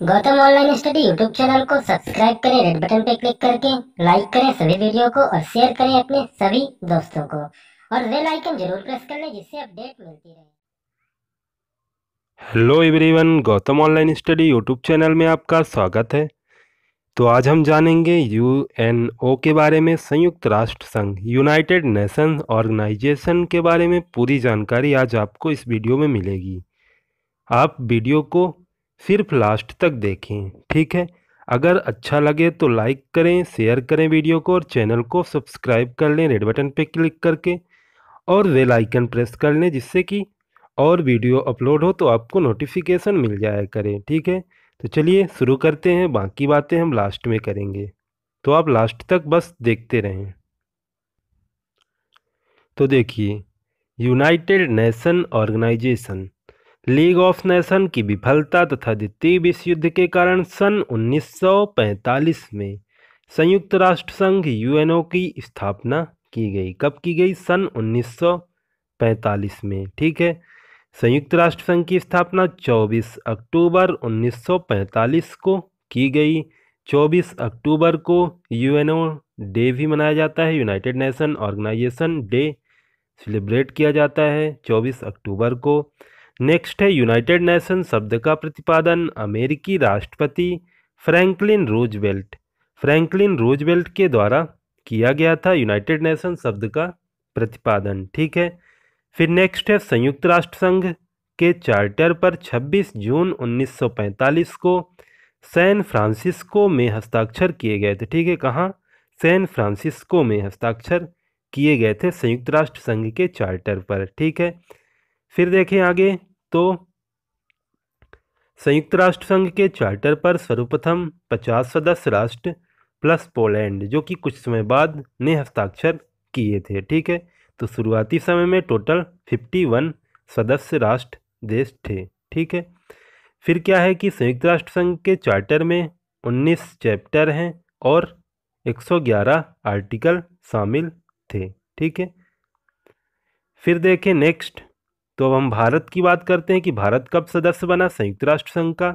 Gautam online study YouTube channel को subscribe करें red button पे क्लिक करके लाइक करें सभी वीडियो को और शेयर करें अपने सभी दोस्तों को और बेल आइकन जरूर प्रेस कर लें जिससे अपडेट मिलती रहे hello everyone Gautam online study YouTube channel में आपका स्वागत है तो आज हम जानेंगे यूएनओ के बारे में संयुक्त राष्ट्र संघ यूनाइटेड नेशन ऑर्गेनाइजेशन के बारे में पूरी जानकारी आज आपको इस वीडियो में मिलेगी आप वीडियो को सिर्फ लास्ट तक देखें ठीक है अगर अच्छा लगे तो लाइक करें शेयर करें वीडियो को और चैनल को सब्सक्राइब कर लें रेड बटन पर क्लिक करके और वेल आइकन प्रेस कर लें जिससे कि और वीडियो अपलोड हो तो आपको नोटिफिकेशन मिल जाया करें ठीक है तो चलिए शुरू करते हैं बाकी बातें हम लास्ट में करेंगे तो आप लास्ट तक बस देखते रहें तो देखिए United Nation Organization League of Nation की विफलता तथा द्वितीय विश्व युद्ध के कारण सन 1945 में संयुक्त राष्ट्र संघ यूएनओ की स्थापना की गई कब की गई सन 1945 में ठीक है संयुक्त राष्ट्र संघ की स्थापना 24 अक्टूबर 1945 को की गई 24 अक्टूबर को यूएनओ डे भी मनाया जाता है United Nation Organization day celebrate किया जाता है 24 अक्टूबर को नेक्स्ट है यूनाइटेड नेशन शब्द का प्रतिपादन अमेरिकी राष्ट्रपति फ्रैंकलिन रोजवेल्ट फ्रैंकलिन रोजवेल्ट के द्वारा किया गया था यूनाइटेड नेशन शब्द का प्रतिपादन ठीक है फिर नेक्स्ट है संयुक्त राष्ट्र संघ के चार्टर पर 26 जून 1945 को सैन फ्रांसिस्को में हस्ताक्षर किए गए थे ठीक है कहाँ सैन फ्रांसिस्को में हस्ताक्षर किए गए थे संयुक्त राष्ट्र संघ के चार्टर पर ठीक है फिर देखें आगे तो संयुक्त राष्ट्र संघ के चार्टर पर सर्वप्रथम 50 सदस्य राष्ट्र प्लस पोलैंड जो कि कुछ समय बाद ने हस्ताक्षर किए थे ठीक है तो शुरुआती समय में टोटल 51 सदस्य राष्ट्र देश थे ठीक है फिर क्या है कि संयुक्त राष्ट्र संघ के चार्टर में 19 चैप्टर हैं और 111 आर्टिकल शामिल थे ठीक है फिर देखें नेक्स्ट तो अब हम भारत की बात करते हैं कि भारत कब सदस्य बना संयुक्त राष्ट्र संघ का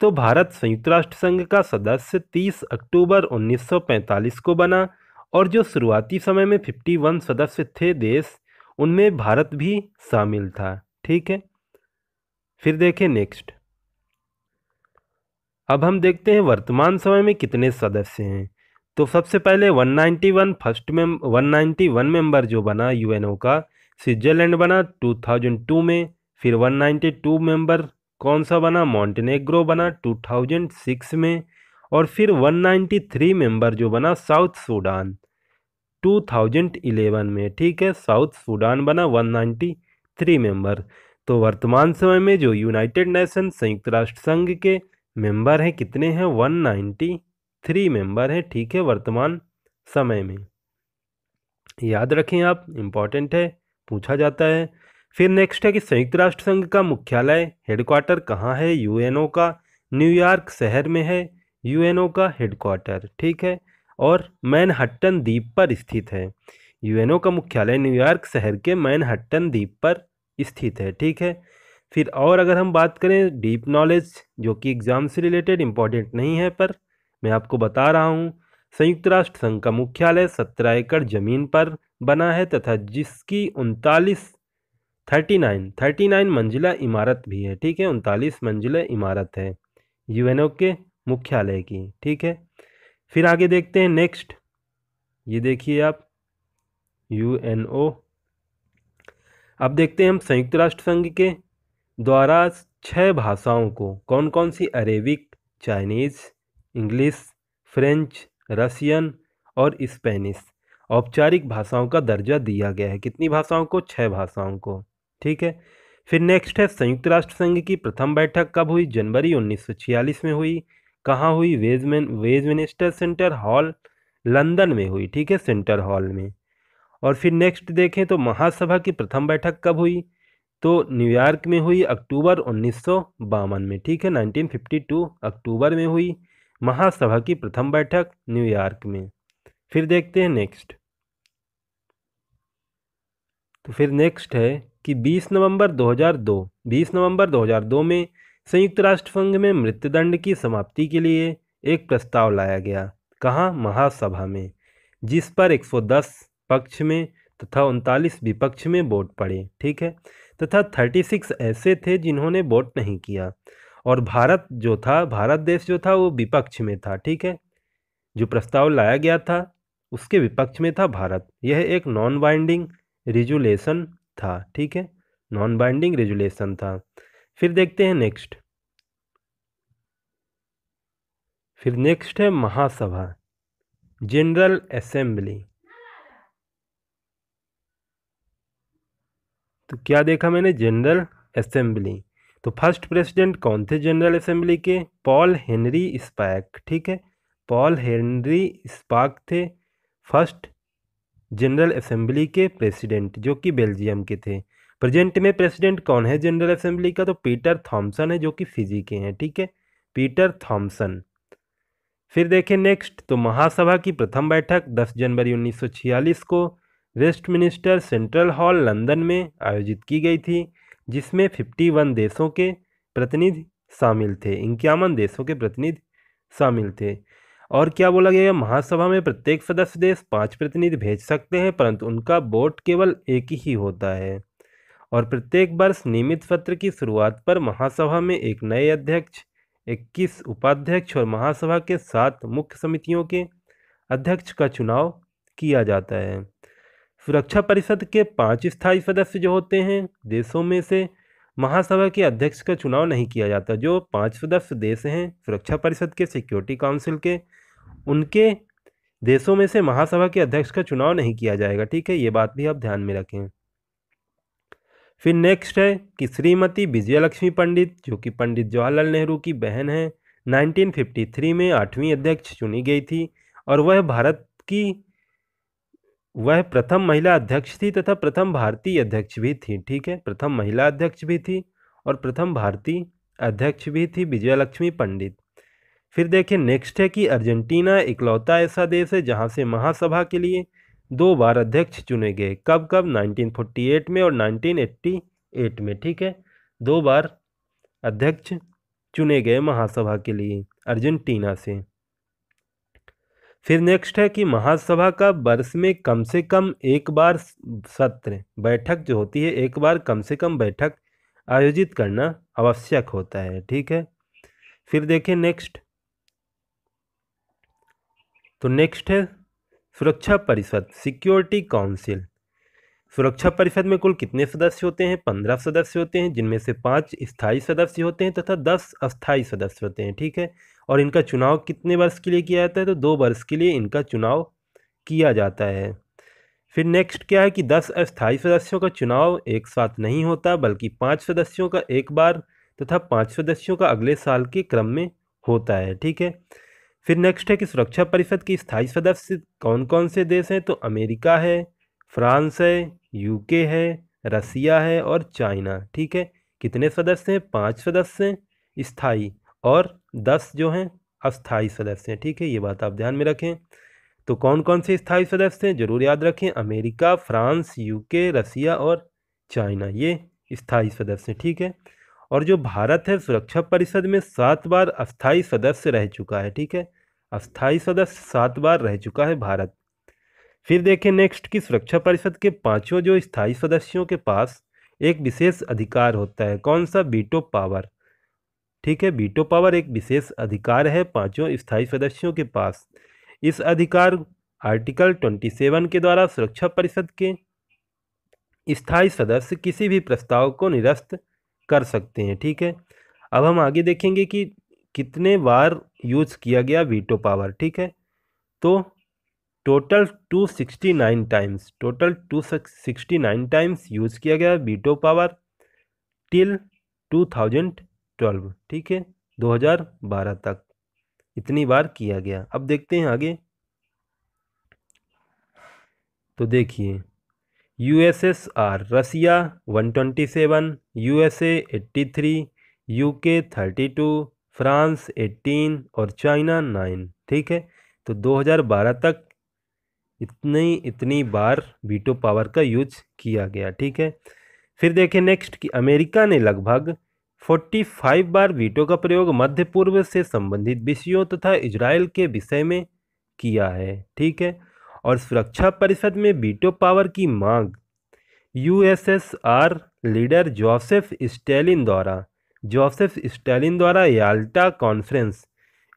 तो भारत संयुक्त राष्ट्र संघ का सदस्य 30 अक्टूबर 1945 को बना और जो शुरुआती समय में 51 सदस्य थे देश उनमें भारत भी शामिल था ठीक है फिर देखें नेक्स्ट अब हम देखते हैं वर्तमान समय में कितने सदस्य हैं तो सबसे पहले 191 फर्स्ट में 191 मेंबर जो बना यूएनओ का स्विट्जरलैंड बना 2002 में फिर 192 मेंबर कौन सा बना मॉन्टेनेग्रो बना 2006 में और फिर 193 मेंबर जो बना साउथ सूडान 2011 में ठीक है साउथ सूडान बना 193 मेंबर तो वर्तमान समय में जो यूनाइटेड नेशन संयुक्त राष्ट्र संघ के मेंबर हैं कितने हैं 193 मेंबर हैं ठीक है वर्तमान समय में याद रखें आप इम्पॉर्टेंट है पूछा जाता है फिर नेक्स्ट है कि संयुक्त राष्ट्र संघ का मुख्यालय हेडक्वार्टर कहाँ है यूएनओ का न्यूयॉर्क शहर में है यूएनओ का हेडक्वार्टर ठीक है और मैनहट्टन द्वीप पर स्थित है यूएनओ का मुख्यालय न्यूयॉर्क शहर के मैनहट्टन द्वीप पर स्थित है ठीक है फिर और अगर हम बात करें डीप नॉलेज जो कि एग्ज़ाम से रिलेटेड इम्पॉर्टेंट नहीं है पर मैं आपको बता रहा हूँ संयुक्त राष्ट्र संघ का मुख्यालय सत्रह एकड़ जमीन पर बना है तथा जिसकी उनतालीस थर्टी नाइन थर्टी नाइन मंजिला इमारत भी है ठीक है उनतालीस मंजिला इमारत है यूएनओ के मुख्यालय की ठीक है फिर आगे देखते हैं नेक्स्ट ये देखिए आप यूएनओ अब देखते हैं हम संयुक्त राष्ट्र संघ के द्वारा छह भाषाओं को कौन कौन सी Arabic Chinese English French Russian और स्पेनिश औपचारिक भाषाओं का दर्जा दिया गया है कितनी भाषाओं को छः भाषाओं को ठीक है फिर नेक्स्ट है संयुक्त राष्ट्र संघ की प्रथम बैठक कब हुई जनवरी 1946 में हुई कहाँ हुई वेजमेन वेजमिनिस्टर सेंटर हॉल लंदन में हुई ठीक है सेंटर हॉल में और फिर नेक्स्ट देखें तो महासभा की प्रथम बैठक कब हुई तो न्यूयॉर्क में हुई अक्टूबर उन्नीस में ठीक है 1952 अक्टूबर में हुई महासभा की प्रथम बैठक न्यूयॉर्क में फिर देखते हैं नेक्स्ट तो फिर नेक्स्ट है कि 20 नवंबर 2002 20 नवंबर 2002 में संयुक्त राष्ट्र संघ में मृत्युदंड की समाप्ति के लिए एक प्रस्ताव लाया गया कहाँ महासभा में जिस पर 110 पक्ष में तथा उनतालीस विपक्ष में वोट पड़े ठीक है तथा 36 ऐसे थे जिन्होंने वोट नहीं किया और भारत जो था भारत देश जो था वो विपक्ष में था ठीक है जो प्रस्ताव लाया गया था उसके विपक्ष में था भारत यह एक नॉन बाइंडिंग रिजुलेशन था ठीक है नॉन बाइंडिंग रेजुलेशन था फिर देखते हैं नेक्स्ट फिर नेक्स्ट है महासभा जनरल असेंबली तो क्या देखा मैंने जनरल असेंबली तो फर्स्ट प्रेसिडेंट कौन थे जनरल असेंबली के पॉल हेनरी स्पैक ठीक है पॉल हेनरी स्पाक थे फर्स्ट जनरल असेंबली के प्रेसिडेंट जो कि बेल्जियम के थे प्रेजेंट में प्रेसिडेंट कौन है जनरल असेंबली का तो पीटर थॉमसन है जो कि फिजी के हैं ठीक है पीटर थॉमसन फिर देखें नेक्स्ट तो महासभा की प्रथम बैठक 10 जनवरी 1946 को वेस्टमिनिस्टर सेंट्रल हॉल लंदन में आयोजित की गई थी जिसमें फिफ्टी देशों के प्रतिनिधि शामिल थे इक्यावन देशों के प्रतिनिधि शामिल थे और क्या बोला गया महासभा में प्रत्येक सदस्य देश पांच प्रतिनिधि भेज सकते हैं परंतु उनका वोट केवल एक ही होता है और प्रत्येक वर्ष नियमित सत्र की शुरुआत पर महासभा में एक नए अध्यक्ष इक्कीस उपाध्यक्ष और महासभा के सात मुख्य समितियों के अध्यक्ष का चुनाव किया जाता है सुरक्षा परिषद के पांच स्थायी सदस्य जो होते हैं देशों में से महासभा के अध्यक्ष का चुनाव नहीं किया जाता जो पाँच सदस्य देश हैं सुरक्षा परिषद के सिक्योरिटी काउंसिल के उनके देशों में से महासभा के अध्यक्ष का चुनाव नहीं किया जाएगा ठीक है ये बात भी आप ध्यान में रखें फिर नेक्स्ट है कि श्रीमती विजयलक्ष्मी पंडित जो कि पंडित जवाहरलाल नेहरू की बहन है 1953 में आठवीं अध्यक्ष चुनी गई थी और वह भारत की वह प्रथम महिला अध्यक्ष थी तथा प्रथम भारतीय अध्यक्ष भी थी ठीक है प्रथम महिला अध्यक्ष भी थी और प्रथम भारतीय अध्यक्ष भी थी विजयलक्ष्मी पंडित फिर देखिए नेक्स्ट है कि अर्जेंटीना इकलौता ऐसा देश है जहां से महासभा के लिए दो बार अध्यक्ष चुने गए कब कब 1948 में और 1988 में ठीक है दो बार अध्यक्ष चुने गए महासभा के लिए अर्जेंटीना से फिर नेक्स्ट है कि महासभा का वर्ष में कम से कम एक बार सत्र बैठक जो होती है एक बार कम से कम बैठक आयोजित करना आवश्यक होता है ठीक है फिर देखें नेक्स्ट तो नेक्स्ट है सुरक्षा परिषद सिक्योरिटी काउंसिल सुरक्षा परिषद में कुल कितने सदस्य होते हैं पंद्रह सदस्य होते हैं जिनमें से पाँच स्थायी सदस्य होते हैं तथा दस अस्थायी सदस्य होते हैं ठीक है और इनका चुनाव कितने वर्ष के लिए किया जाता है तो दो वर्ष के लिए इनका चुनाव किया जाता है फिर नेक्स्ट क्या है कि दस अस्थायी सदस्यों का चुनाव एक साथ नहीं होता बल्कि पाँच सदस्यों का एक बार तथा पाँच सदस्यों का अगले साल के क्रम में होता है ठीक है फिर नेक्स्ट है कि सुरक्षा परिषद के स्थायी सदस्य कौन कौन से देश हैं तो अमेरिका है फ्रांस है यूके है रसिया है और चाइना ठीक है कितने सदस्य हैं पाँच सदस्य स्थायी और दस जो हैं अस्थाई सदस्य हैं ठीक है ये बात आप ध्यान में रखें तो कौन कौन से स्थायी सदस्य हैं जरूर याद रखें अमेरिका फ्रांस यूके रसिया और चाइना ये स्थायी सदस्य हैं ठीक है और जो भारत है सुरक्षा परिषद में सात बार अस्थायी सदस्य रह चुका है ठीक है अस्थाई सदस्य सात बार रह चुका है भारत फिर देखें नेक्स्ट की सुरक्षा परिषद के पाँचों जो स्थायी सदस्यों के पास एक विशेष अधिकार होता है कौन सा बीटो पावर ठीक है वीटो पावर एक विशेष अधिकार है पांचों स्थायी सदस्यों के पास इस अधिकार आर्टिकल 27 के द्वारा सुरक्षा परिषद के स्थायी सदस्य किसी भी प्रस्ताव को निरस्त कर सकते हैं ठीक है अब हम आगे देखेंगे कि कितने बार यूज किया गया वीटो पावर ठीक है तो total 269 times total 269 times use किया गया veto power till thousand twelve ठीक है बारह तक इतनी बार किया गया अब देखते हैं आगे तो देखिए USSR Russia one twenty three USA के यूके टू फ्रांस एट्टीन और चाइना नाइन ठीक है तो दो हजार बारह तक इतनी इतनी बार वीटो पावर का यूज किया गया ठीक है फिर देखें नेक्स्ट कि अमेरिका ने लगभग 45 बार वीटो का प्रयोग मध्य पूर्व से संबंधित विषयों तथा इजराइल के विषय में किया है ठीक है और सुरक्षा परिषद में वीटो पावर की मांग यूएसएसआर लीडर जोसेफ स्टेलिन द्वारा जोसेफ स्टेलिन द्वारा याल्टा कॉन्फ्रेंस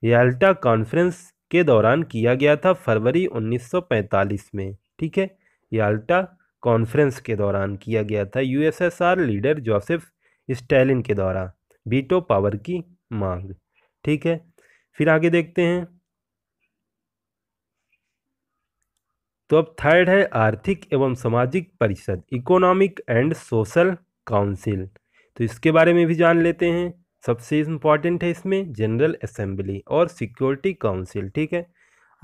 याल्टा कॉन्फ्रेंस के दौरान किया गया था फरवरी 1945 में ठीक है याल्टा कॉन्फ्रेंस के दौरान किया गया था यूएसएसआर लीडर जोसेफ स्टैलिन के द्वारा बीटो पावर की मांग ठीक है फिर आगे देखते हैं तो अब थर्ड है आर्थिक एवं सामाजिक परिषद इकोनॉमिक एंड सोशल काउंसिल तो इसके बारे में भी जान लेते हैं सबसे इम्पॉर्टेंट है इसमें जनरल असेंबली और सिक्योरिटी काउंसिल ठीक है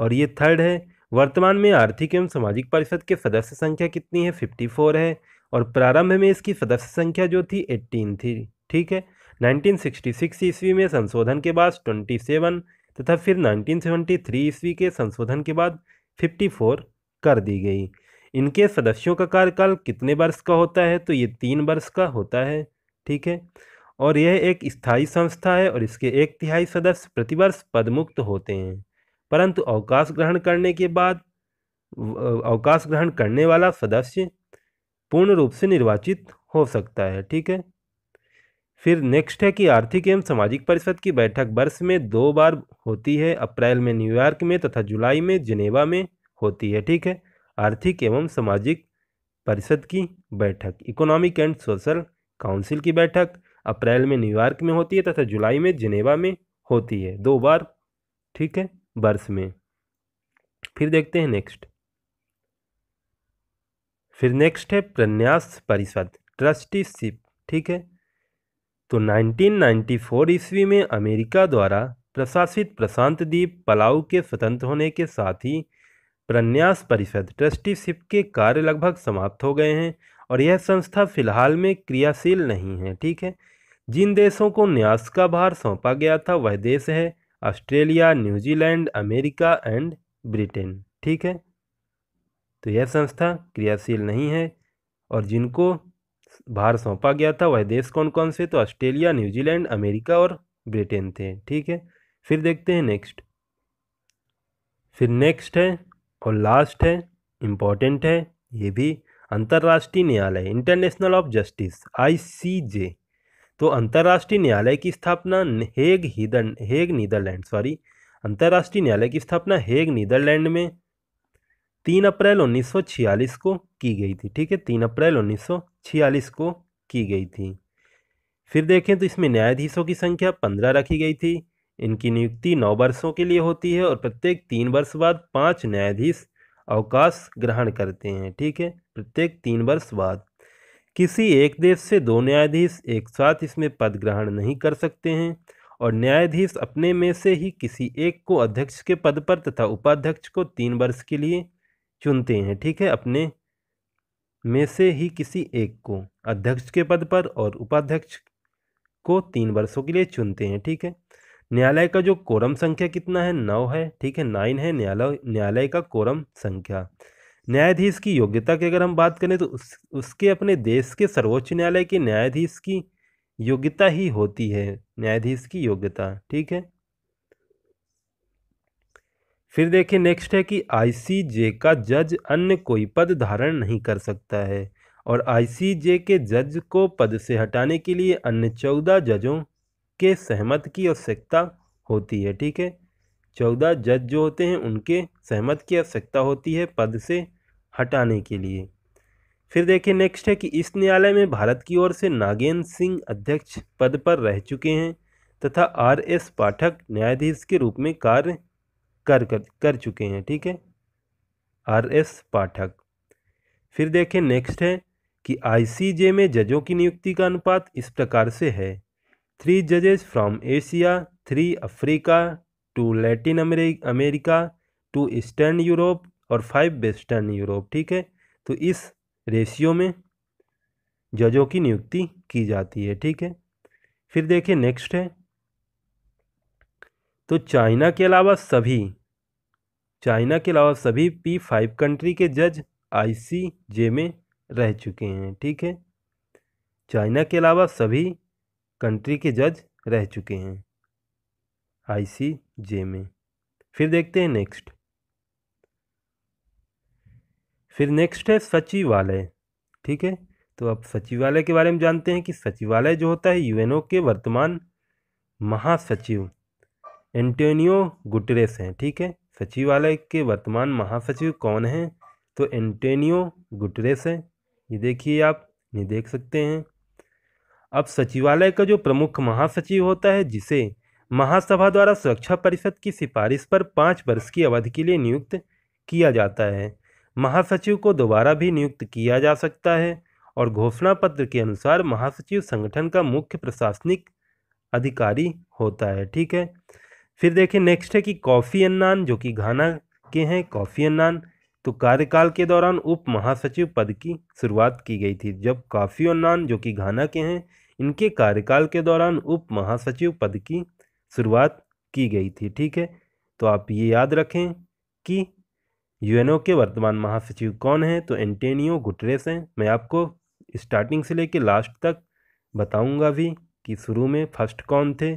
और ये थर्ड है वर्तमान में आर्थिक एवं सामाजिक परिषद के सदस्य संख्या कितनी है फिफ्टी फोर है और प्रारंभ में इसकी सदस्य संख्या जो थी एट्टीन थी ठीक है 1966 ईस्वी में संशोधन के बाद 27 तथा फिर 1973 ईस्वी के संशोधन के बाद 54 कर दी गई इनके सदस्यों का कार्यकाल कितने वर्ष का होता है तो ये तीन वर्ष का होता है ठीक है और यह एक स्थायी संस्था है और इसके एक तिहाई सदस्य प्रतिवर्ष पदमुक्त होते हैं परंतु अवकाश ग्रहण करने के बाद अवकाश ग्रहण करने वाला सदस्य पूर्ण रूप से निर्वाचित हो सकता है ठीक है फिर नेक्स्ट है कि आर्थिक एवं सामाजिक परिषद की बैठक वर्ष में दो बार होती है अप्रैल में न्यूयॉर्क में तथा जुलाई में जिनेवा में होती है ठीक है आर्थिक एवं सामाजिक परिषद की बैठक इकोनॉमिक एंड सोशल काउंसिल की बैठक अप्रैल में न्यूयॉर्क में होती है तथा जुलाई में जिनेवा में होती है दो बार ठीक है वर्ष में फिर देखते हैं नेक्स्ट फिर नेक्स्ट है प्रन्यास परिषद ट्रस्टीशिप ठीक है तो 1994 ईस्वी में अमेरिका द्वारा प्रशासित प्रशांत द्वीप पलाऊ के स्वतंत्र होने के साथ ही प्रन्यास परिषद ट्रस्टीशिप के कार्य लगभग समाप्त हो गए हैं और यह संस्था फिलहाल में क्रियाशील नहीं है ठीक है जिन देशों को न्यास का भार सौंपा गया था वह देश है Australia New Zealand America and Britain ठीक है तो यह संस्था क्रियाशील नहीं है और जिनको भार सौंपा गया था वह देश कौन कौन से तो ऑस्ट्रेलिया न्यूजीलैंड अमेरिका और ब्रिटेन थे ठीक है फिर देखते हैं नेक्स्ट फिर नेक्स्ट है और लास्ट है इम्पॉर्टेंट है ये भी अंतर्राष्ट्रीय न्यायालय इंटरनेशनल ऑफ जस्टिस आईसीजे तो अंतर्राष्ट्रीय न्यायालय की स्थापना हेग हीदन हेग नीदरलैंड सॉरी अंतर्राष्ट्रीय न्यायालय की स्थापना हेग नीदरलैंड में तीन अप्रैल 1946 को की गई थी ठीक है तीन अप्रैल 1946 को की गई थी फिर देखें तो इसमें न्यायाधीशों की संख्या पंद्रह रखी गई थी इनकी नियुक्ति नौ वर्षों के लिए होती है और प्रत्येक तीन वर्ष बाद पाँच न्यायाधीश अवकाश ग्रहण करते हैं ठीक है प्रत्येक तीन वर्ष बाद किसी एक देश से दो न्यायाधीश एक साथ इसमें पद ग्रहण नहीं कर सकते हैं और न्यायाधीश अपने में से ही किसी एक को अध्यक्ष के पद पर तथा उपाध्यक्ष को तीन वर्ष के लिए चुनते हैं ठीक है अपने में से ही किसी एक को अध्यक्ष के पद पर और उपाध्यक्ष को तीन वर्षों के लिए चुनते हैं ठीक है न्यायालय का जो कोरम संख्या कितना है नौ है ठीक है नाइन है न्यायालय न्यायालय का कोरम संख्या न्यायाधीश की योग्यता की अगर हम बात करें तो उस उसके अपने देश के सर्वोच्च न्यायालय के न्यायाधीश की योग्यता ही होती है न्यायाधीश की योग्यता ठीक है फिर देखें नेक्स्ट है कि आईसीजे का जज अन्य कोई पद धारण नहीं कर सकता है और आईसीजे के जज को पद से हटाने के लिए अन्य चौदह जजों के सहमत की आवश्यकता होती है ठीक है चौदह जज जो होते हैं उनके सहमत की आवश्यकता होती है पद से हटाने के लिए फिर देखें नेक्स्ट है कि इस न्यायालय में भारत की ओर से नागेंद्र सिंह अध्यक्ष पद पर रह चुके हैं तथा आर एस पाठक न्यायाधीश के रूप में कार्य कर कर कर चुके हैं ठीक है आर एस पाठक फिर देखें नेक्स्ट है कि आईसीजे में जजों की नियुक्ति का अनुपात इस प्रकार से है थ्री जजेस from Asia three Africa two Latin America two Eastern Europe और फाइव वेस्टर्न यूरोप ठीक है तो इस रेशियो में जजों की नियुक्ति की जाती है ठीक है फिर देखें नेक्स्ट है तो चाइना के अलावा सभी चाइना के अलावा सभी पी फाइव कंट्री के जज आई में रह चुके हैं ठीक है चाइना के अलावा सभी कंट्री के जज रह चुके हैं आई में फिर देखते हैं नेक्स्ट फिर नेक्स्ट है सचिवालय ठीक है तो अब सचिवालय के बारे में जानते हैं कि सचिवालय जो होता है यूएनओ के वर्तमान महासचिव एंटोनियो गुटरेस हैं ठीक है सचिवालय के वर्तमान महासचिव कौन हैं तो एंटोनियो गुटरेस हैं ये देखिए आप ये देख सकते हैं अब सचिवालय का जो प्रमुख महासचिव होता है जिसे महासभा द्वारा सुरक्षा परिषद की सिफारिश पर पाँच वर्ष की अवधि के लिए नियुक्त किया जाता है महासचिव को दोबारा भी नियुक्त किया जा सकता है और घोषणा पत्र के अनुसार महासचिव संगठन का मुख्य प्रशासनिक अधिकारी होता है ठीक है फिर देखें नेक्स्ट है कि कॉफ़ी अन्नान जो कि घाना के हैं कॉफ़ी अन्नान तो कार्यकाल के दौरान उप महासचिव पद की शुरुआत की गई थी जब कॉफी अन्नान जो कि घाना के हैं इनके कार्यकाल के दौरान उप महासचिव पद की शुरुआत की गई थी ठीक है तो आप ये याद रखें कि यूएनओ के वर्तमान महासचिव कौन हैं तो एंटेनियो गुटरेस हैं मैं आपको स्टार्टिंग से लेकर लास्ट तक बताऊंगा भी कि शुरू में फर्स्ट कौन थे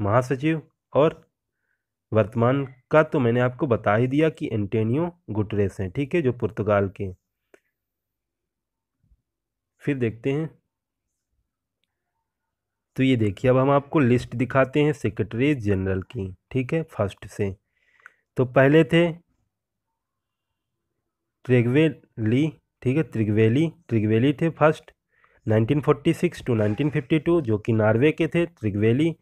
महासचिव और वर्तमान का तो मैंने आपको बता ही दिया कि एंटेनियो गुटरेस हैं ठीक है जो पुर्तगाल के फिर देखते हैं तो ये देखिए अब हम आपको लिस्ट दिखाते हैं सेक्रेटरी जनरल की ठीक है फर्स्ट से तो पहले थे ट्रिगवेली ठीक है त्रिगवेली त्रिगवेली थे फर्स्ट 1946 टू नाइनटीन जो कि नॉर्वे के थे त्रिगवेली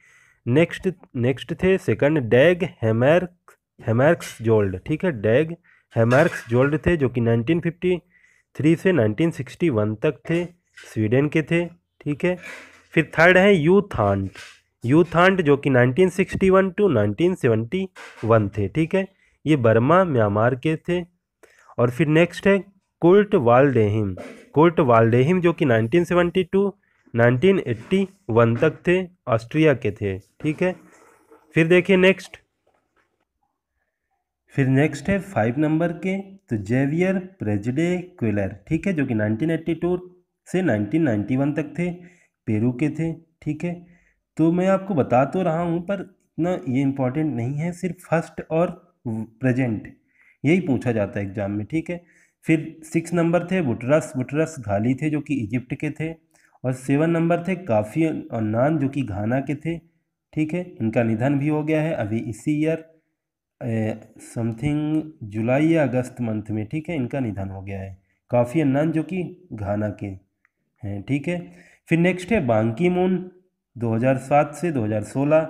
नेक्स्ट नेक्स्ट थे सेकंड डैग हेमर्क हेमर्क्स जोल्ड ठीक है डैग हेमर्क्स जोल्ड थे जो कि 1953 से 1961 तक थे स्वीडन के थे ठीक है फिर थर्ड है यूथांट यूथांट जो कि 1961 टू 1971 थे ठीक है ये बर्मा म्यांमार के थे और फिर नेक्स्ट है कुल्ट वालडेहिम कुल्ट वालडेहिम जो कि 1972 1981 तक थे ऑस्ट्रिया के थे ठीक है फिर देखिए नेक्स्ट फिर नेक्स्ट है फाइव नंबर के तो जेवियर प्रेजडे क्वेलर ठीक है जो कि 1982 से 1991 तक थे पेरू के थे ठीक है तो मैं आपको बता तो रहा हूँ पर इतना ये इम्पोर्टेंट नहीं है सिर्फ फर्स्ट और प्रेजेंट यही पूछा जाता है एग्जाम में ठीक है फिर सिक्स नंबर थे बुटरस बुटरस घाली थे जो कि इजिप्ट के थे और सेवन नंबर थे काफ़ी और नान जो कि घाना के थे ठीक है इनका निधन भी हो गया है अभी इसी ईयर समथिंग जुलाई या अगस्त मंथ में ठीक है इनका निधन हो गया है काफ़ी अन्नान जो कि घाना के हैं ठीक है फिर नेक्स्ट है बांकी मून 2007 से 2016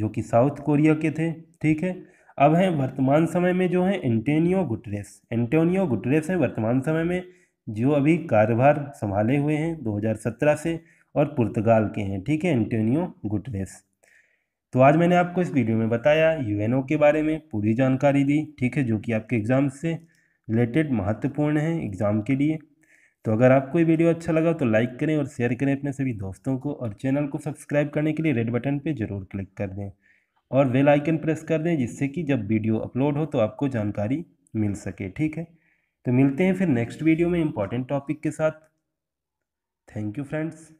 जो कि साउथ कोरिया के थे ठीक है अब हैं वर्तमान समय में जो है एंटोनियो गुटरेस एंटोनियो गुटरेस हैं वर्तमान समय में जो अभी कारोबार संभाले हुए हैं 2017 से और पुर्तगाल के हैं ठीक है एंटोनियो गुटरेस तो आज मैंने आपको इस वीडियो में बताया यू के बारे में पूरी जानकारी दी ठीक है जो कि आपके एग्ज़ाम से रिलेटेड महत्वपूर्ण है एग्ज़ाम के लिए तो अगर आपको ये वीडियो अच्छा लगा तो लाइक करें और शेयर करें अपने सभी दोस्तों को और चैनल को सब्सक्राइब करने के लिए रेड बटन पर ज़रूर क्लिक कर दें और वेल आइकन प्रेस कर दें जिससे कि जब वीडियो अपलोड हो तो आपको जानकारी मिल सके ठीक है तो मिलते हैं फिर नेक्स्ट वीडियो में इंपॉर्टेंट टॉपिक के साथ थैंक यू फ्रेंड्स